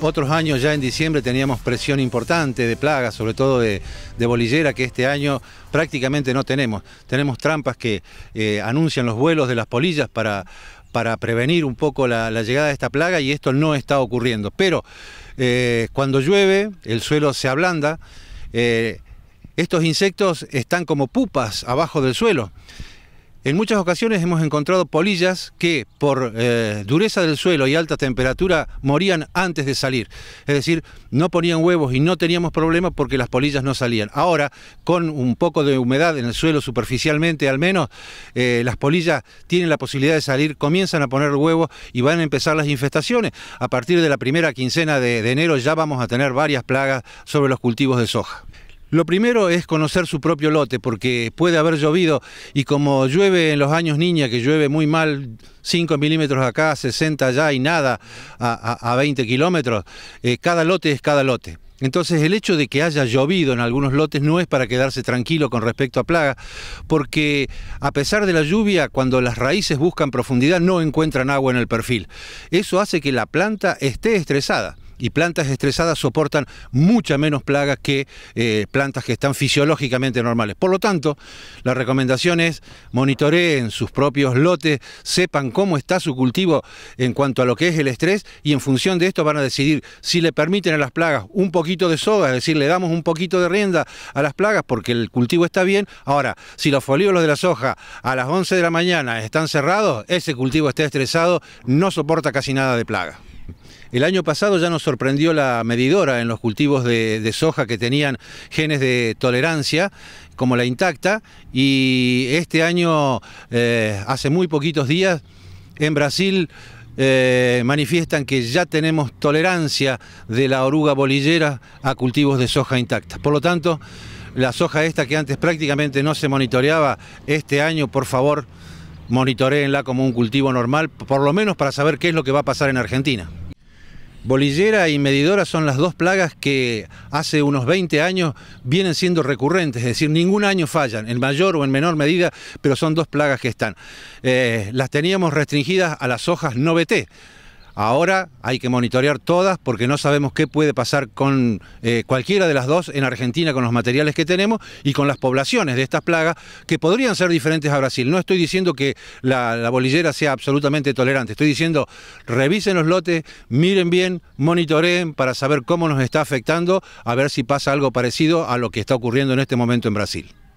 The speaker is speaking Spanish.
Otros años ya en diciembre teníamos presión importante de plagas, sobre todo de, bolillera, que este año prácticamente no tenemos. Tenemos trampas que eh, anuncian los vuelos de las polillas para, prevenir un poco la, llegada de esta plaga y esto no está ocurriendo. Pero eh, cuando llueve, el suelo se ablanda. Eh, estos insectos están como pupas abajo del suelo. En muchas ocasiones hemos encontrado polillas que por eh, dureza del suelo y alta temperatura morían antes de salir. Es decir, no ponían huevos y no teníamos problemas porque las polillas no salían. Ahora, con un poco de humedad en el suelo superficialmente al menos, eh, las polillas tienen la posibilidad de salir, comienzan a poner huevos y van a empezar las infestaciones. A partir de la primera quincena de enero ya vamos a tener varias plagas sobre los cultivos de soja. Lo primero es conocer su propio lote, porque puede haber llovido y como llueve en los años niña, que llueve muy mal, 5 milímetros acá, 60 allá y nada a, 20 kilómetros, eh, cada lote es cada lote. Entonces el hecho de que haya llovido en algunos lotes no es para quedarse tranquilo con respecto a plaga, porque a pesar de la lluvia, cuando las raíces buscan profundidad no encuentran agua en el perfil. Eso hace que la planta esté estresada y plantas estresadas soportan mucha menos plaga que eh, plantas que están fisiológicamente normales. Por lo tanto, la recomendación es monitoreen sus propios lotes, sepan cómo está su cultivo en cuanto a lo que es el estrés y en función de esto van a decidir si le permiten a las plagas un poquito de soga, es decir, le damos un poquito de rienda a las plagas porque el cultivo está bien. Ahora, si los folíolos de la soja a las 11 de la mañana están cerrados, ese cultivo está estresado, no soporta casi nada de plaga. El año pasado ya nos sorprendió la medidora en los cultivos de, soja que tenían genes de tolerancia como la intacta y este año, eh, hace muy poquitos días, en Brasil eh, manifiestan que ya tenemos tolerancia de la oruga bolillera a cultivos de soja intacta. Por lo tanto, la soja esta que antes prácticamente no se monitoreaba, este año, por favor, monitoreenla como un cultivo normal, por lo menos para saber qué es lo que va a pasar en Argentina. Bolillera y medidora son las dos plagas que hace unos 20 años vienen siendo recurrentes, es decir, ningún año fallan, en mayor o en menor medida, pero son dos plagas que están. Eh, las teníamos restringidas a las hojas no BT. Ahora hay que monitorear todas porque no sabemos qué puede pasar con eh, cualquiera de las dos en Argentina con los materiales que tenemos y con las poblaciones de estas plagas que podrían ser diferentes a Brasil. No estoy diciendo que la, la bolillera sea absolutamente tolerante, estoy diciendo revisen los lotes, miren bien, monitoreen para saber cómo nos está afectando, a ver si pasa algo parecido a lo que está ocurriendo en este momento en Brasil.